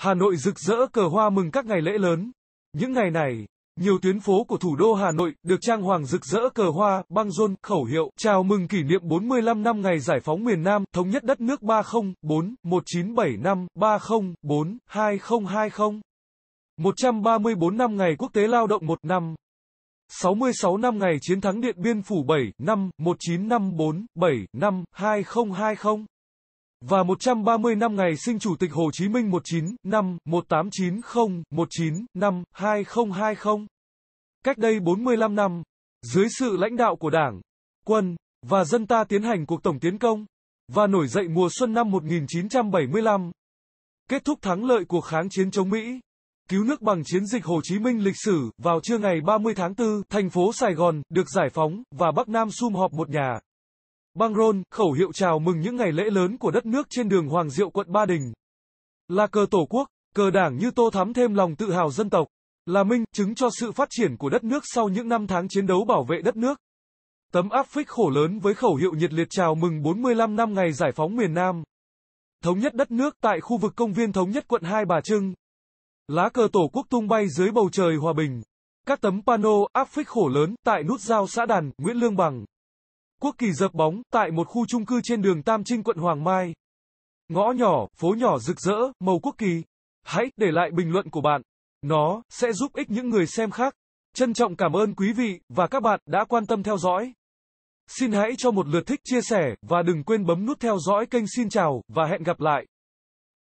Hà Nội rực rỡ cờ hoa mừng các ngày lễ lớn. Những ngày này, nhiều tuyến phố của thủ đô Hà Nội được trang hoàng rực rỡ cờ hoa, băng rôn, khẩu hiệu chào mừng kỷ niệm 45 năm ngày giải phóng miền Nam, thống nhất đất nước 304 1975 304 2020. 134 năm ngày quốc tế lao động 1 năm. 66 năm ngày chiến thắng Điện Biên Phủ 7 năm 1954 7 năm 2020 và 130 năm ngày sinh Chủ tịch Hồ Chí Minh 19 năm 1890 19 năm 2020. Cách đây 45 năm, dưới sự lãnh đạo của Đảng, quân và dân ta tiến hành cuộc tổng tiến công và nổi dậy mùa xuân năm 1975. Kết thúc thắng lợi cuộc kháng chiến chống Mỹ, cứu nước bằng chiến dịch Hồ Chí Minh lịch sử, vào trưa ngày 30 tháng 4, thành phố Sài Gòn được giải phóng và Bắc Nam sum họp một nhà băng rôn, khẩu hiệu chào mừng những ngày lễ lớn của đất nước trên đường Hoàng Diệu quận Ba Đình. Là cờ tổ quốc, cờ đảng như tô thắm thêm lòng tự hào dân tộc, là minh chứng cho sự phát triển của đất nước sau những năm tháng chiến đấu bảo vệ đất nước. Tấm áp phích khổ lớn với khẩu hiệu nhiệt liệt chào mừng 45 năm ngày giải phóng miền Nam. Thống nhất đất nước tại khu vực công viên thống nhất quận Hai Bà Trưng. Lá cờ tổ quốc tung bay dưới bầu trời hòa bình. Các tấm pano áp phích khổ lớn tại nút giao xã Đàn, Nguyễn Lương Bằng. Quốc kỳ dập bóng, tại một khu chung cư trên đường Tam Trinh quận Hoàng Mai. Ngõ nhỏ, phố nhỏ rực rỡ, màu quốc kỳ. Hãy để lại bình luận của bạn. Nó sẽ giúp ích những người xem khác. Trân trọng cảm ơn quý vị và các bạn đã quan tâm theo dõi. Xin hãy cho một lượt thích chia sẻ và đừng quên bấm nút theo dõi kênh Xin chào và hẹn gặp lại.